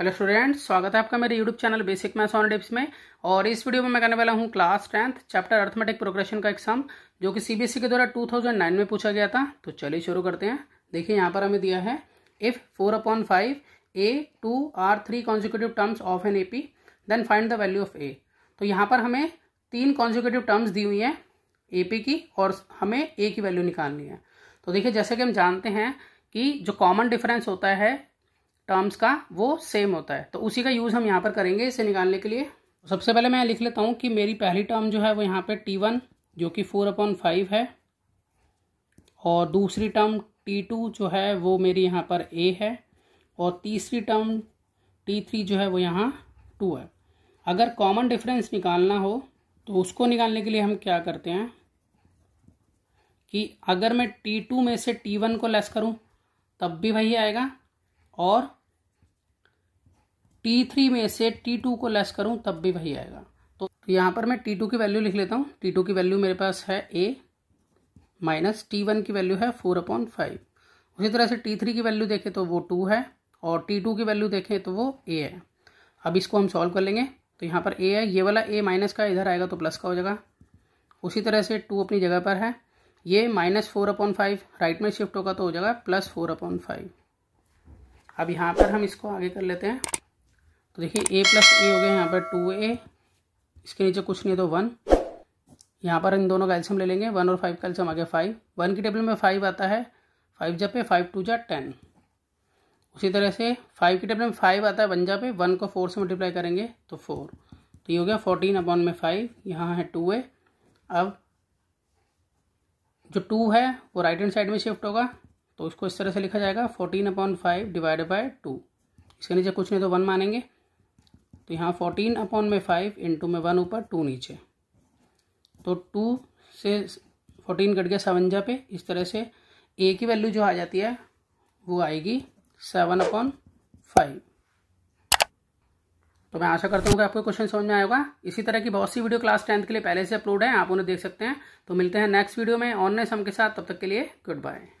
hello students स्वागत है आपका मेरे YouTube channel basic maths on dips में और इस वीडियो में मैं करने वाला हूं class tenth chapter arithmetic progression का एग्जाम जो कि सीबीएसई e के द्वारा 2009 में पूछा गया था तो चलिए शुरू करते हैं देखिए यहाँ पर हमें दिया है if four upon five A two are three consecutive terms of an A P then find the value of A तो यहाँ पर हमें तीन कॉन्जिक्यूटिव टर्म्स दी हुई हैं ए पी की और हमें ए की वैल्यू निकालनी है तो देखिए जैसे कि हम जानते हैं कि जो कॉमन डिफरेंस होता है टर्म्स का वो सेम होता है तो उसी का यूज़ हम यहाँ पर करेंगे इसे निकालने के लिए सबसे पहले मैं लिख लेता हूँ कि मेरी पहली टर्म जो है वो यहाँ पे टी वन जो कि फोर अपॉन फाइव है और दूसरी टर्म टी टू जो है वो मेरी यहाँ पर ए है और तीसरी टर्म टी थ्री जो है वो यहाँ टू है अगर कॉमन डिफरेंस निकालना हो तो उसको निकालने के लिए हम क्या करते हैं कि अगर मैं टी टू में से टी वन को लेस करूँ तब भी वही आएगा और टी थ्री में से टी टू को लेस करूँ तब भी वही आएगा तो यहाँ पर मैं टी टू की वैल्यू लिख लेता हूँ टी टू की वैल्यू मेरे पास है ए माइनस टी वन की वैल्यू है फोर अपॉन फाइव उसी तरह से टी थ्री की वैल्यू देखें तो वो टू है और टी टू की वैल्यू देखें तो वो ए है अब इसको हम सॉल्व कर लेंगे तो यहाँ पर ए है ये वाला ए माइनस का इधर आएगा तो प्लस का हो जाएगा उसी तरह से टू अपनी जगह पर है ये minus four upon five right में शिफ्ट होगा तो हो जाएगा प्लस फोर अपॉन फाइव अब यहाँ पर हम इसको आगे कर लेते हैं तो देखिए ए प्लस ए हो गया यहाँ पर टू ए इसके नीचे कुछ नहीं है तो वन यहाँ पर इन दोनों का एल्शियम ले लेंगे वन और फाइव का एल्शियम आ गया फाइव वन की टेबल में फाइव आता है फाइव जब पे फाइव टू जा टेन उसी तरह से फाइव की टेबल में फाइव आता है वन जा पे वन को फोर से मल्टीप्लाई करेंगे तो फोर तो ये हो गया फोर्टीन अपॉन में फाइव यहाँ है टू ए अब जो टू है वो राइट हैंड साइड में शिफ्ट होगा तो उसको इस तरह से लिखा जाएगा fourteen upon five divide by two इसके नीचे कुछ नहीं तो वन मानेंगे तो यहाँ फोर्टीन अपॉन में फाइव इंटू में वन ऊपर टू नीचे तो टू से फोर्टीन कट गया सवंजा पे इस तरह से ए की वैल्यू जो आ जाती है वो आएगी सेवन अपॉन फाइव तो मैं आशा करता हूँ कि आपको क्वेश्चन समझ में आएगा इसी तरह की बहुत सी वीडियो क्लास टेंथ के लिए पहले से अपलोड है आप उन्हें देख सकते हैं तो मिलते हैं नेक्स्ट वीडियो में ऑनलाइन सम के साथ तब तक के लिए गुड बाय